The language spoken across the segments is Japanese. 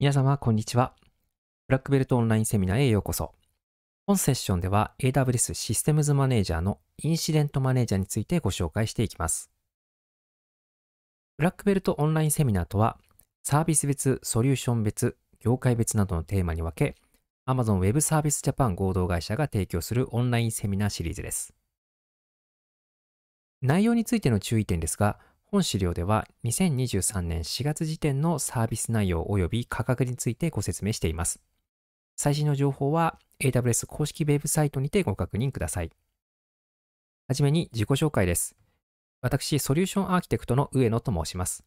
皆様、こんにちは。ブラックベルトオンラインセミナーへようこそ。本セッションでは AWS システムズマネージャーのインシデントマネージャーについてご紹介していきます。ブラックベルトオンラインセミナーとは、サービス別、ソリューション別、業界別などのテーマに分け、Amazon Web Service Japan 合同会社が提供するオンラインセミナーシリーズです。内容についての注意点ですが、本資料では2023年4月時点のサービス内容及び価格についてご説明しています。最新の情報は AWS 公式ウェブサイトにてご確認ください。はじめに自己紹介です。私、ソリューションアーキテクトの上野と申します。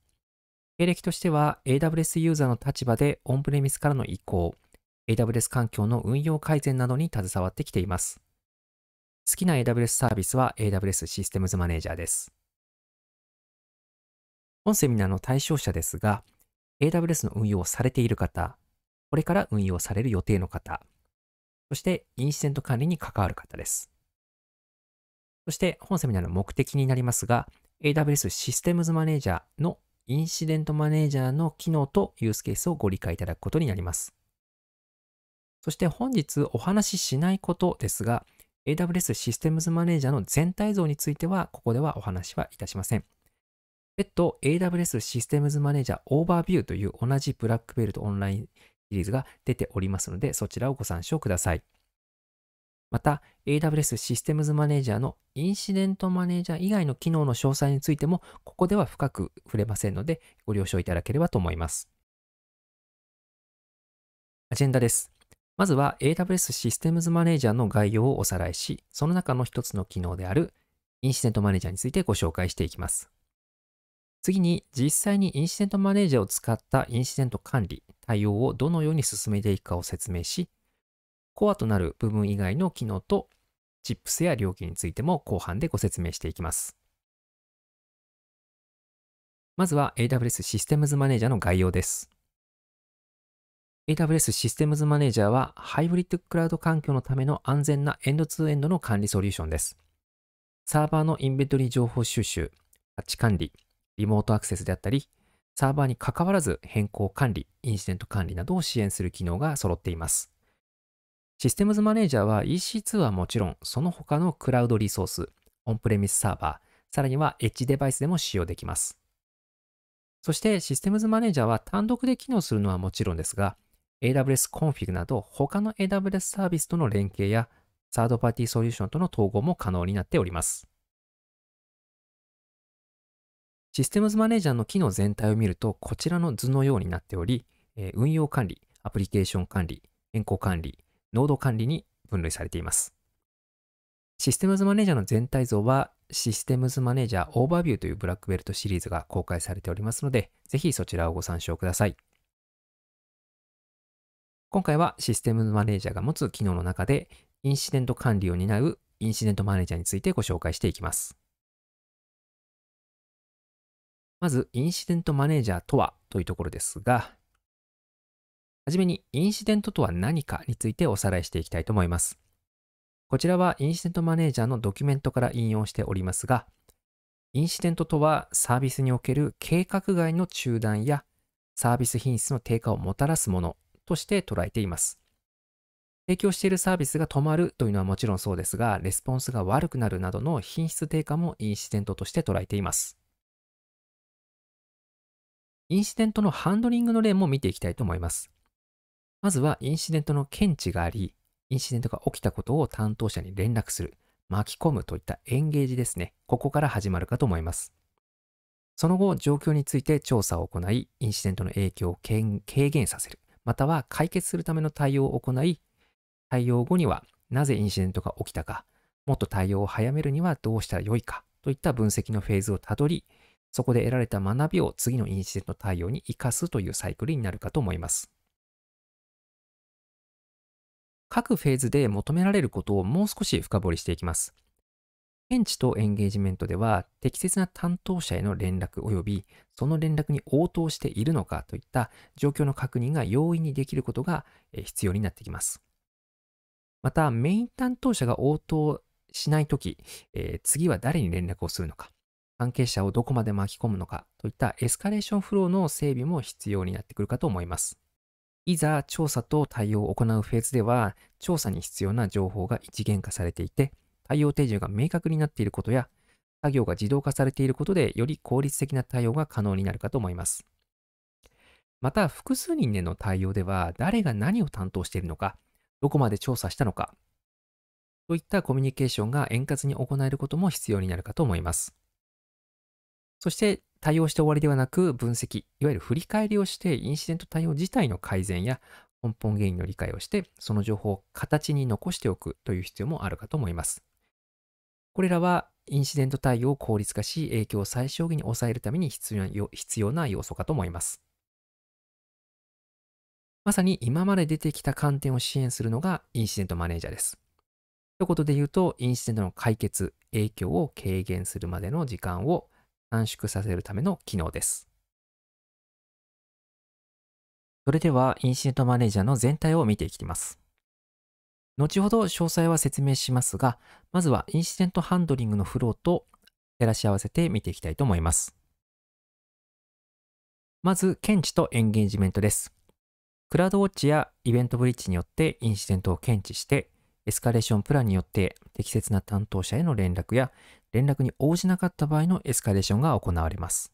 経歴としては AWS ユーザーの立場でオンプレミスからの移行、AWS 環境の運用改善などに携わってきています。好きな AWS サービスは AWS システムズマネージャーです。本セミナーの対象者ですが、AWS の運用をされている方、これから運用される予定の方、そしてインシデント管理に関わる方です。そして本セミナーの目的になりますが、AWS システムズマネージャーのインシデントマネージャーの機能とユースケースをご理解いただくことになります。そして本日お話ししないことですが、AWS システムズマネージャーの全体像については、ここではお話はいたしません。別途 AWS システムズマネージャーオーバービューという同じブラックベルトオンラインシリーズが出ておりますので、そちらをご参照ください。また、AWS システムズマネージャーのインシデントマネージャー以外の機能の詳細についても、ここでは深く触れませんので、ご了承いただければと思います。アジェンダです。まずは AWS システムズマネージャーの概要をおさらいし、その中の一つの機能であるインシデントマネージャーについてご紹介していきます。次に、実際にインシデントマネージャーを使ったインシデント管理、対応をどのように進めていくかを説明し、コアとなる部分以外の機能と、チップスや料金についても後半でご説明していきます。まずは AWS システムズマネージャーの概要です。AWS システムズマネージャーはハイブリッドクラウド環境のための安全なエンドツーエンドの管理ソリューションです。サーバーのインベントリー情報収集、価値管理、リモートアクセスであったり、サーバーに関わらず変更管理、インシデント管理などを支援する機能が揃っています。システムズマネージャーは EC2 はもちろん、その他のクラウドリソース、オンプレミスサーバー、さらにはエッジデバイスでも使用できます。そしてシステムズマネージャーは単独で機能するのはもちろんですが、AWS Config など他の AWS サービスとの連携やサードパーティーソリューションとの統合も可能になっております。システムズマネージャーの機能全体を見ると、こちらの図のようになっており、え運用管理、アプリケーション管理、変更管理、ノード管理に分類されています。システムズマネージャーの全体像は、システムズマネージャーオーバービューというブラックベルトシリーズが公開されておりますので、ぜひそちらをご参照ください。今回はシステムズマネージャーが持つ機能の中で、インシデント管理を担うインシデントマネージャーについてご紹介していきます。まず、インシデントマネージャーとはというところですが、はじめに、インシデントとは何かについておさらいしていきたいと思います。こちらは、インシデントマネージャーのドキュメントから引用しておりますが、インシデントとはサービスにおける計画外の中断やサービス品質の低下をもたらすものとして捉えています。提供しているサービスが止まるというのはもちろんそうですが、レスポンスが悪くなるなどの品質低下もインシデントとして捉えています。インシデントのハンドリングの例も見ていきたいと思います。まずはインシデントの検知があり、インシデントが起きたことを担当者に連絡する、巻き込むといったエンゲージですね。ここから始まるかと思います。その後、状況について調査を行い、インシデントの影響を軽減させる、または解決するための対応を行い、対応後にはなぜインシデントが起きたか、もっと対応を早めるにはどうしたらよいかといった分析のフェーズをたどり、そこで得られた学びを次のインシデント対応に生かすというサイクルになるかと思います。各フェーズで求められることをもう少し深掘りしていきます。検知とエンゲージメントでは適切な担当者への連絡及びその連絡に応答しているのかといった状況の確認が容易にできることが必要になってきます。またメイン担当者が応答しないとき、えー、次は誰に連絡をするのか、関係者をどこまで巻き込むのかといったエスカレーションフローの整備も必要になってくるかと思います。いざ調査と対応を行うフェーズでは、調査に必要な情報が一元化されていて、対応手順が明確になっていることや、作業が自動化されていることで、より効率的な対応が可能になるかと思います。また、複数人での対応では、誰が何を担当しているのか、どこまで調査したのか、といったコミュニケーションが円滑に行えることも必要になるかと思います。そして対応して終わりではなく分析、いわゆる振り返りをしてインシデント対応自体の改善や根本原因の理解をして、その情報を形に残しておくという必要もあるかと思います。これらはインシデント対応を効率化し、影響を最小限に抑えるために必要な必要な要素かと思います。まさに今まで出てきた観点を支援するのがインシデントマネージャーです。一言で言うと、インシデントの解決、影響を軽減するまでの時間を短縮させるための機能です。それでは、インシデントマネージャーの全体を見ていきます。後ほど詳細は説明しますが、まずはインシデントハンドリングのフローと照らし合わせて見ていきたいと思います。まず、検知とエンゲージメントです。クラウドウォッチやイベントブリッジによってインシデントを検知して、エスカレーションプランによって適切な担当者への連絡や連絡に応じなかった場合のエスカレーションが行われます。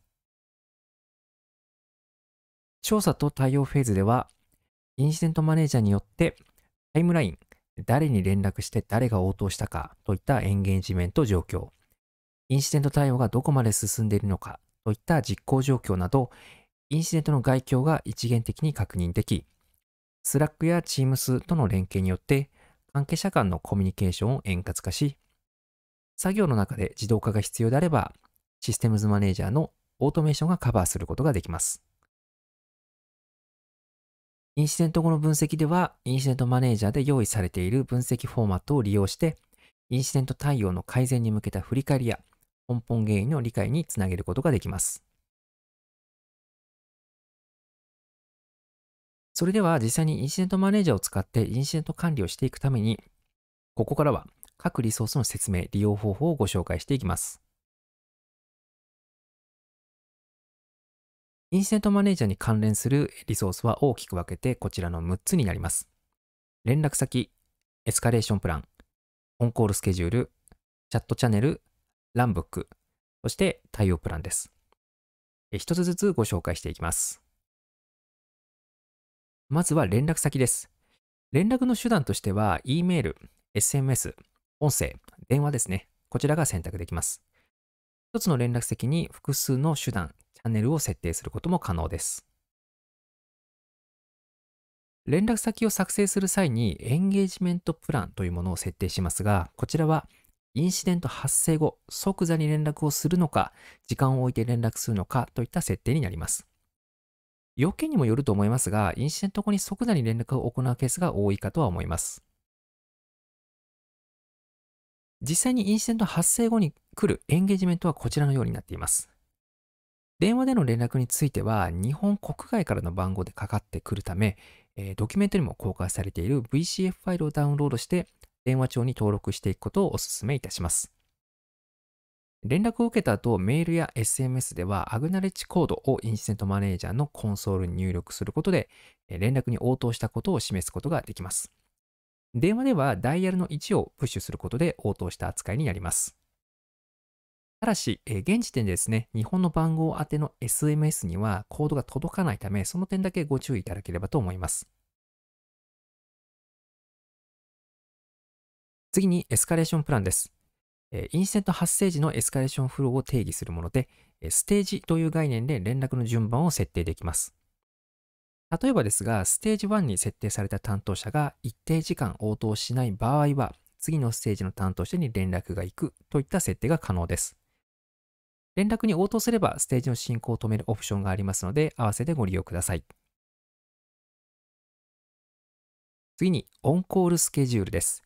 調査と対応フェーズでは、インシデントマネージャーによってタイムライン、誰に連絡して誰が応答したかといったエンゲージメント状況、インシデント対応がどこまで進んでいるのかといった実行状況など、インシデントの概況が一元的に確認でき、Slack や Teams との連携によって、関係者間のコミュニケーションを円滑化し、作業の中で自動化が必要であれば、システムズマネージャーのオートメーションがカバーすることができます。インシデント後の分析では、インシデントマネージャーで用意されている分析フォーマットを利用して、インシデント対応の改善に向けた振り返りや、根本原因の理解につなげることができます。それでは実際にインシデントマネージャーを使ってインシデント管理をしていくために、ここからは各リソースの説明、利用方法をご紹介していきます。インスタントマネージャーに関連するリソースは大きく分けてこちらの6つになります。連絡先、エスカレーションプラン、オンコールスケジュール、チャットチャンネル、ランブック、そして対応プランです。一つずつご紹介していきます。まずは連絡先です。連絡の手段としては、E メール、SMS、音声、電話ですね。こちらが選択できます。一つの連絡先に複数の手段、チャンネルを設定することも可能です。連絡先を作成する際にエンゲージメントプランというものを設定しますが、こちらはインシデント発生後、即座に連絡をするのか、時間を置いて連絡するのかといった設定になります。要件にもよると思いますが、インシデント後に即座に連絡を行うケースが多いかとは思います。実際にインシデント発生後に来るエンゲージメントはこちらのようになっています。電話での連絡については、日本国外からの番号でかかってくるため、えー、ドキュメントにも公開されている VCF ファイルをダウンロードして、電話帳に登録していくことをお勧めいたします。連絡を受けた後、メールや SMS では、アグナレッジコードをインシデントマネージャーのコンソールに入力することで、連絡に応答したことを示すことができます。電話ではダイヤルの1をプッシュすることで応答した扱いになります。ただし、え現時点でですね、日本の番号宛ての SMS にはコードが届かないため、その点だけご注意いただければと思います。次にエスカレーションプランです。インセント発生時のエスカレーションフローを定義するもので、ステージという概念で連絡の順番を設定できます。例えばですが、ステージ1に設定された担当者が一定時間応答しない場合は、次のステージの担当者に連絡が行くといった設定が可能です。連絡に応答すれば、ステージの進行を止めるオプションがありますので、合わせてご利用ください。次に、オンコールスケジュールです。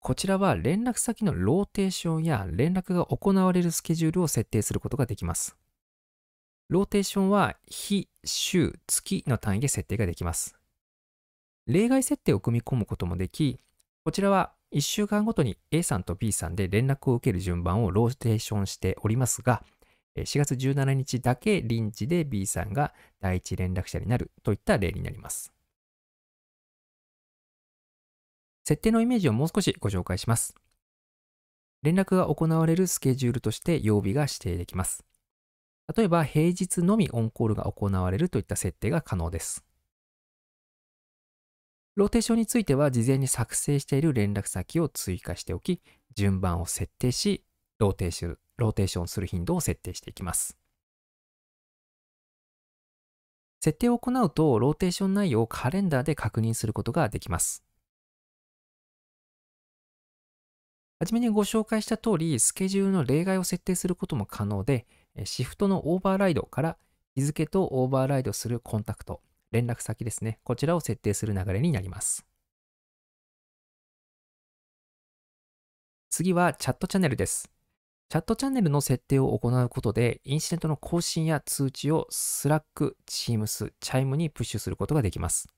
こちらは連絡先のローテーションや連絡が行われるスケジュールを設定することができます。ローテーションは日、週、月の単位で設定ができます。例外設定を組み込むこともでき、こちらは1週間ごとに A さんと B さんで連絡を受ける順番をローテーションしておりますが、4月17日だけ臨時で B さんが第一連絡者になるといった例になります。設定のイメージをもう少しご紹介します。連絡が行われるスケジュールとして曜日が指定できます。例えば平日のみオンコールが行われるといった設定が可能です。ローテーションについては事前に作成している連絡先を追加しておき、順番を設定し、ローテーション、ローテーションする頻度を設定していきます。設定を行うと、ローテーション内容をカレンダーで確認することができます。はじめにご紹介した通り、スケジュールの例外を設定することも可能で、シフトのオーバーライドから日付とオーバーライドするコンタクト、連絡先ですね。こちらを設定する流れになります。次はチャットチャンネルです。チャットチャンネルの設定を行うことで、インシデントの更新や通知を Slack、Teams、Chime にプッシュすることができます。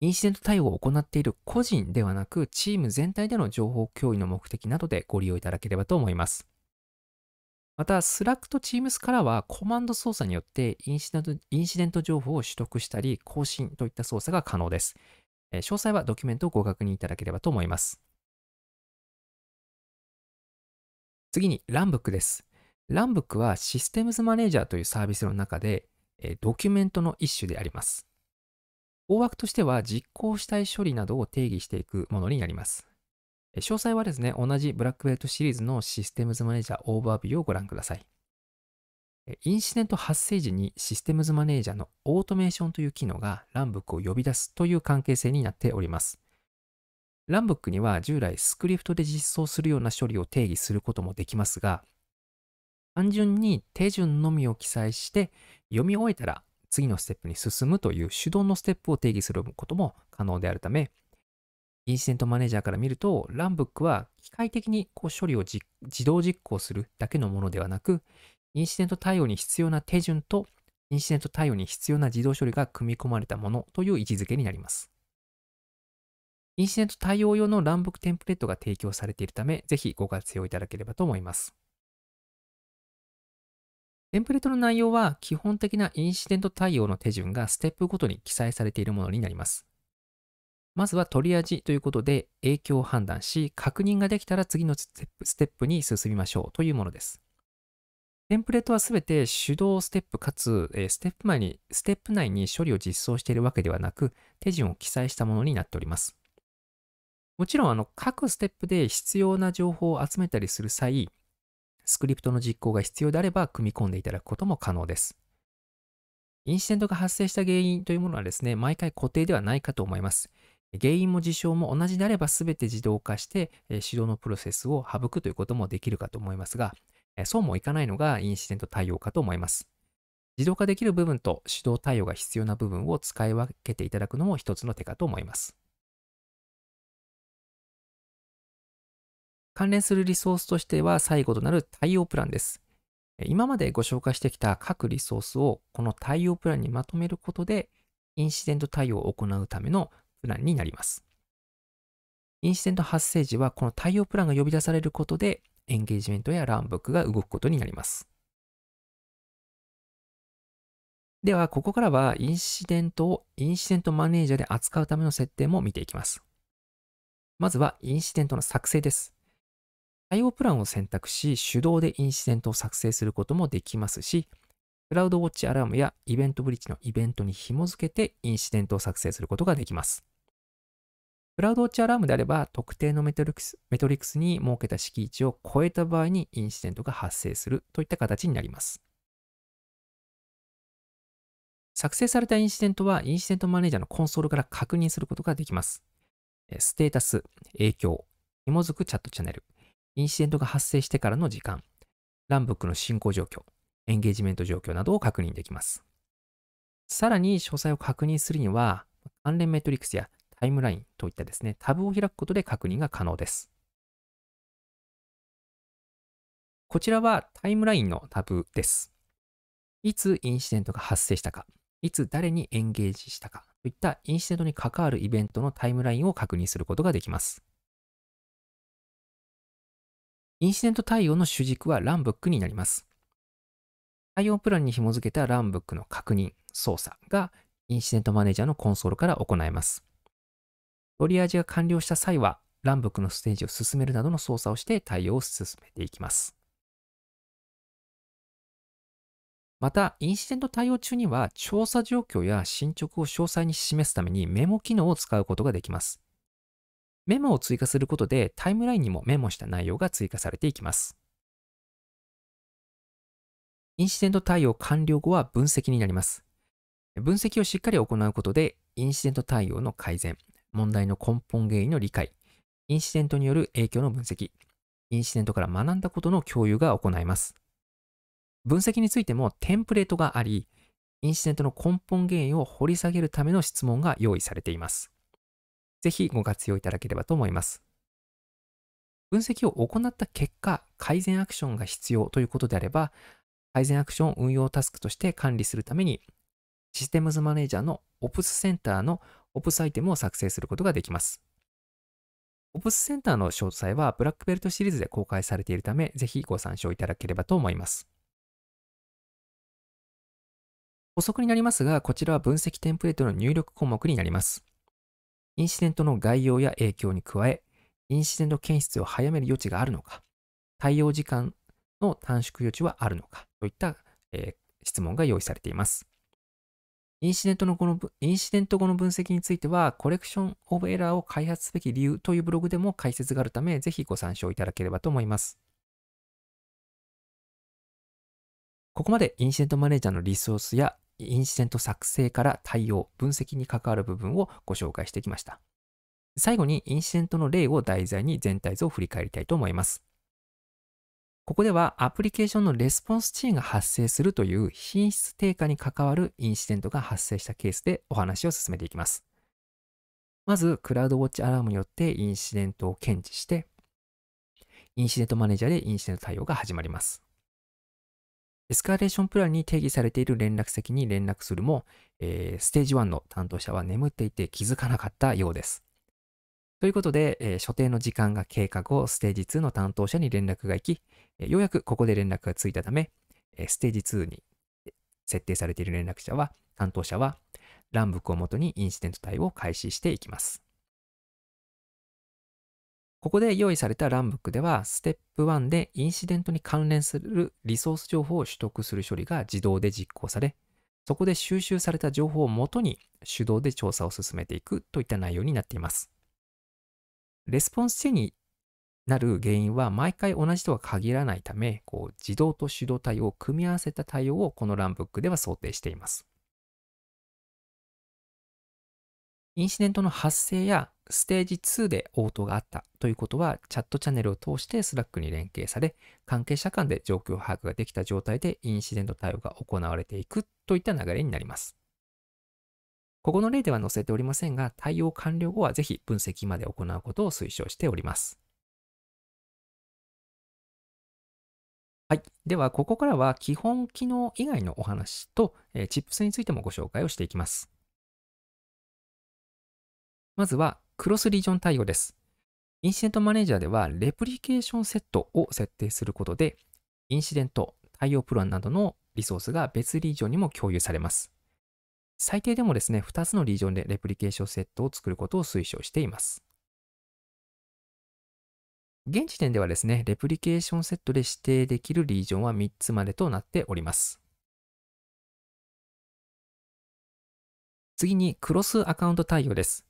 インシデント対応を行っている個人ではなく、チーム全体での情報共有の目的などでご利用いただければと思います。また、Slack と Teams からはコマンド操作によってインシデント情報を取得したり、更新といった操作が可能です。詳細はドキュメントをご確認いただければと思います。次にランブックです。ランブックはシステムズマネージャーというサービスの中で、ドキュメントの一種であります。大枠としては実行したい処理などを定義していくものになります。詳細はですね、同じブラックベルトシリーズのシステムズマネージャーオーバービューをご覧ください。インシデント発生時にシステムズマネージャーのオートメーションという機能がランブックを呼び出すという関係性になっております。ランブックには従来スクリプトで実装するような処理を定義することもできますが、単純に手順のみを記載して読み終えたら次のステップに進むという手動のステップを定義することも可能であるため、インシデントマネージャーから見ると、ランブックは機械的にこう処理を自動実行するだけのものではなく、インシデント対応に必要な手順と、インシデント対応に必要な自動処理が組み込まれたものという位置づけになります。インシデント対応用のランブックテンプレートが提供されているため、ぜひご活用いただければと思います。テンプレートの内容は基本的なインシデント対応の手順がステップごとに記載されているものになります。まずは取り味ということで影響を判断し、確認ができたら次のステップに進みましょうというものです。テンプレートはすべて手動ステップかつ、ステップ前に、ステップ内に処理を実装しているわけではなく、手順を記載したものになっております。もちろん、あの、各ステップで必要な情報を集めたりする際、スクリプトの実行が必要であれば組み込んでいただくことも可能です。インシデントが発生した原因というものはですね、毎回固定ではないかと思います。原因も事象も同じであれば全て自動化して、え指導のプロセスを省くということもできるかと思いますが、えそうもいかないのがインシデント対応かと思います。自動化できる部分と指導対応が必要な部分を使い分けていただくのも一つの手かと思います。関連するリソースとしては最後となる対応プランです。今までご紹介してきた各リソースをこの対応プランにまとめることで、インシデント対応を行うためのプランになります。インシデント発生時はこの対応プランが呼び出されることでエンゲージメントやランブックが動くことになります。では、ここからはインシデントをインシデントマネージャーで扱うための設定も見ていきます。まずはインシデントの作成です。対応プランを選択し、手動でインシデントを作成することもできますし、クラウドウォッチアラームやイベントブリッジのイベントに紐付けてインシデントを作成することができます。クラウドウォッチアラームであれば、特定のメトリクスメトリクスに設けた敷地を超えた場合にインシデントが発生するといった形になります。作成されたインシデントは、インシデントマネージャーのコンソールから確認することができます。ステータス、影響、紐づくチャットチャンネル、インシデントが発生してからの時間、ランブックの進行状況、エンゲージメント状況などを確認できます。さらに詳細を確認するには、関連メトリクスやタイムラインといったですね、タブを開くことで確認が可能です。こちらはタイムラインのタブです。いつインシデントが発生したか、いつ誰にエンゲージしたかといったインシデントに関わるイベントのタイムラインを確認することができます。インシデント対応の主軸はランブックになります。対応プランに紐付けたランブックの確認、操作がインシデントマネージャーのコンソールから行えます。トリアージが完了した際は、南北のステージを進めるなどの操作をして対応を進めていきます。また、インシデント対応中には、調査状況や進捗を詳細に示すためにメモ機能を使うことができます。メモを追加することで、タイムラインにもメモした内容が追加されていきます。インシデント対応完了後は分析になります。分析をしっかり行うことで、インシデント対応の改善、問題の根本原因の理解、インシデントによる影響の分析、インシデントから学んだことの共有が行えます。分析についてもテンプレートがあり、インシデントの根本原因を掘り下げるための質問が用意されています。ぜひご活用いただければと思います。分析を行った結果、改善アクションが必要ということであれば、改善アクション運用タスクとして管理するために、システムズマネージャーの Ops センターの OPS アイテムを作成することができます。OPS センターの詳細はブラックベルトシリーズで公開されているため、ぜひご参照いただければと思います。補足になりますが、こちらは分析テンプレートの入力項目になります。インシデントの概要や影響に加え、インシデント検出を早める余地があるのか、対応時間の短縮余地はあるのかといった、えー、質問が用意されています。インシデントのこの、インシデント後の分析については、コレクションオブエラーを開発すべき理由というブログでも解説があるため、ぜひご参照いただければと思います。ここまでインシデントマネージャーのリソースやインシデント作成から対応、分析に関わる部分をご紹介してきました。最後にインシデントの例を題材に全体図を振り返りたいと思います。ここではアプリケーションのレスポンス遅延が発生するという品質低下に関わるインシデントが発生したケースでお話を進めていきます。まず、クラウドウォッチアラームによってインシデントを検知して、インシデントマネージャーでインシデント対応が始まります。エスカレーションプランに定義されている連絡先に連絡するも、えー、ステージ1の担当者は眠っていて気づかなかったようです。ということで、えー、所定の時間が経過後、ステージ2の担当者に連絡が行き、えー、ようやくここで連絡がついたため、えー、ステージ2に設定されている連絡者は、担当者は、ランブックをもとにインシデント対応を開始していきます。ここで用意されたランブックでは、ステップ1でインシデントに関連するリソース情報を取得する処理が自動で実行され、そこで収集された情報をもとに手動で調査を進めていくといった内容になっています。レスポンス性になる原因は毎回同じとは限らないため、こう自動と手動対応を組み合わせた対応をこのランブックでは想定しています。インシデントの発生やステージ2で応答があったということは、チャットチャンネルを通して Slack に連携され、関係者間で状況把握ができた状態でインシデント対応が行われていくといった流れになります。ここの例では載せておりませんが、対応完了後はぜひ分析まで行うことを推奨しております。はい。では、ここからは基本機能以外のお話と、えー、チップスについてもご紹介をしていきます。まずは、クロスリージョン対応です。インシデントマネージャーでは、レプリケーションセットを設定することで、インシデント、対応プランなどのリソースが別リージョンにも共有されます。最低でもですね、2つのリージョンでレプリケーションセットを作ることを推奨しています。現時点ではですね、レプリケーションセットで指定できるリージョンは3つまでとなっております。次に、クロスアカウント対応です。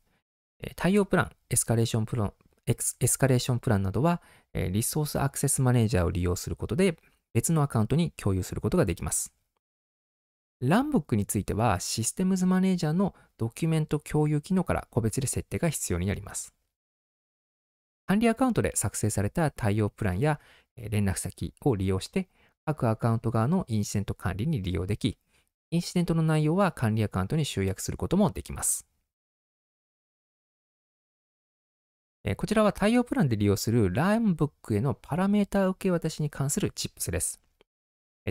対応プラン、エスカレーションプラン、エスカレーションプランなどは、リソースアクセスマネージャーを利用することで、別のアカウントに共有することができます。ランブックについてはシステムズマネージャーのドキュメント共有機能から個別で設定が必要になります。管理アカウントで作成された対応プランや連絡先を利用して各アカウント側のインシデント管理に利用でき、インシデントの内容は管理アカウントに集約することもできます。こちらは対応プランで利用するライ b ブックへのパラメータ受け渡しに関するチップスです。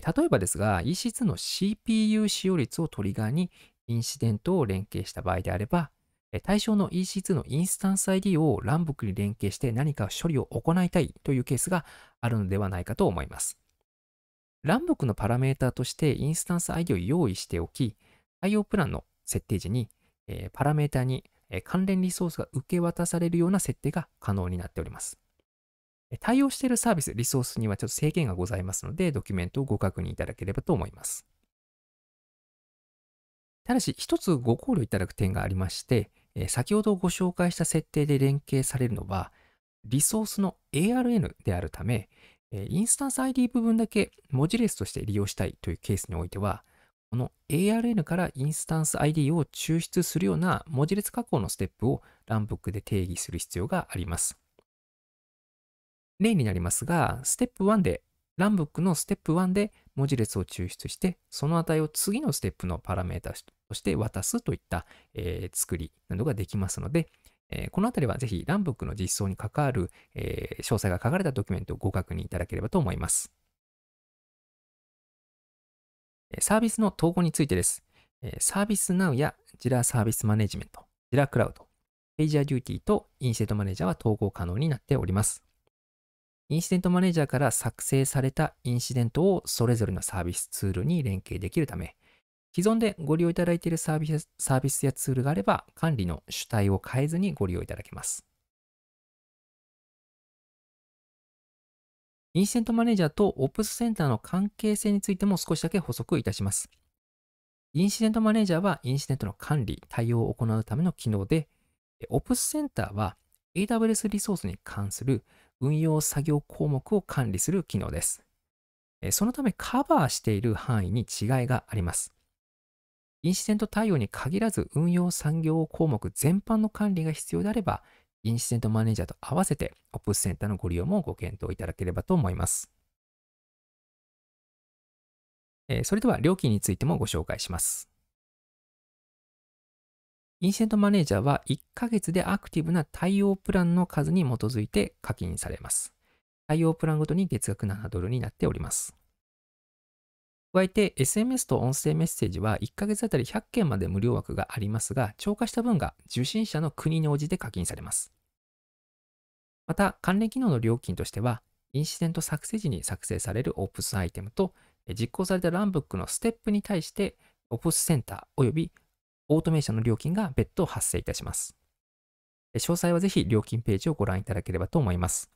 例えばですが、EC2 の CPU 使用率をトリガーにインシデントを連携した場合であれば、対象の EC2 のインスタンス ID を乱北に連携して何か処理を行いたいというケースがあるのではないかと思います。乱北のパラメータとしてインスタンス ID を用意しておき、対応プランの設定時に、パラメータに関連リソースが受け渡されるような設定が可能になっております。対応しているサービス、リソースにはちょっと制限がございますので、ドキュメントをご確認いただければと思います。ただし、一つご考慮いただく点がありまして、先ほどご紹介した設定で連携されるのは、リソースの ARN であるため、インスタンス ID 部分だけ文字列として利用したいというケースにおいては、この ARN からインスタンス ID を抽出するような文字列加工のステップをランブックで定義する必要があります。例になりますが、ステップ1で、ランブックのステップ1で文字列を抽出して、その値を次のステップのパラメータとして渡すといった、えー、作りなどができますので、えー、このあたりはぜひランブックの実装に関わる、えー、詳細が書かれたドキュメントをご確認いただければと思います。サービスの統合についてです。サービス Now や Jira サービスマネジメント、Jira クラウド、PagerDuty とインセットマネージャーは統合可能になっております。インシデントマネージャーから作成されたインシデントをそれぞれのサービスツールに連携できるため、既存でご利用いただいているサービスサービスやツールがあれば、管理の主体を変えずにご利用いただけます。インシデントマネージャーと Ops センターの関係性についても少しだけ補足いたします。インシデントマネージャーはインシデントの管理、対応を行うための機能で、Ops センターは AWS リソースに関する運用作業項目を管理する機能です。そのためカバーしている範囲に違いがあります。インシデント対応に限らず運用産業項目全般の管理が必要であれば、インシデントマネージャーと合わせて OPS センターのご利用もご検討いただければと思います。それでは料金についてもご紹介します。インシデントマネージャーは1ヶ月でアクティブな対応プランの数に基づいて課金されます。対応プランごとに月額7ドルになっております。加えて SMS と音声メッセージは1ヶ月あたり100件まで無料枠がありますが、超過した分が受信者の国に応じて課金されます。また、関連機能の料金としては、インシデント作成時に作成されるオプスアイテムと、実行されたランブックのステップに対して、オプスセンター及びオートメーションの料金が別途発生いたします。詳細はぜひ料金ページをご覧いただければと思います。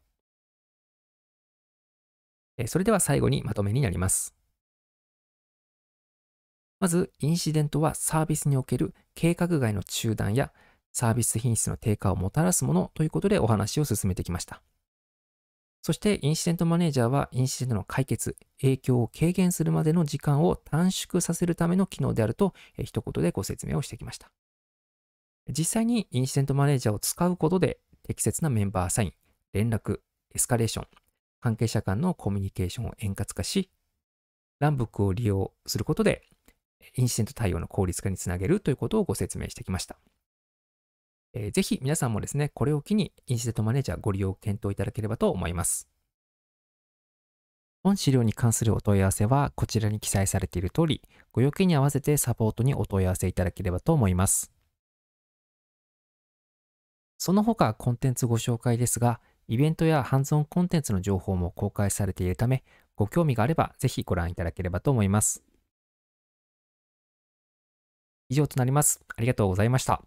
それでは最後にまとめになります。まず、インシデントはサービスにおける計画外の中断やサービス品質の低下をもたらすものということでお話を進めてきました。そしてインシデントマネージャーはインシデントの解決、影響を軽減するまでの時間を短縮させるための機能であると一言でご説明をしてきました。実際にインシデントマネージャーを使うことで適切なメンバーサイン、連絡、エスカレーション、関係者間のコミュニケーションを円滑化し、ランブックを利用することでインシデント対応の効率化につなげるということをご説明してきました。えー、ぜひ皆さんもですね、これを機にインシデントマネージャーご利用検討いただければと思います。本資料に関するお問い合わせはこちらに記載されている通り、ご要件に合わせてサポートにお問い合わせいただければと思います。その他コンテンツご紹介ですが、イベントやハンズオンコンテンツの情報も公開されているため、ご興味があればぜひご覧いただければと思います。以上となります。ありがとうございました。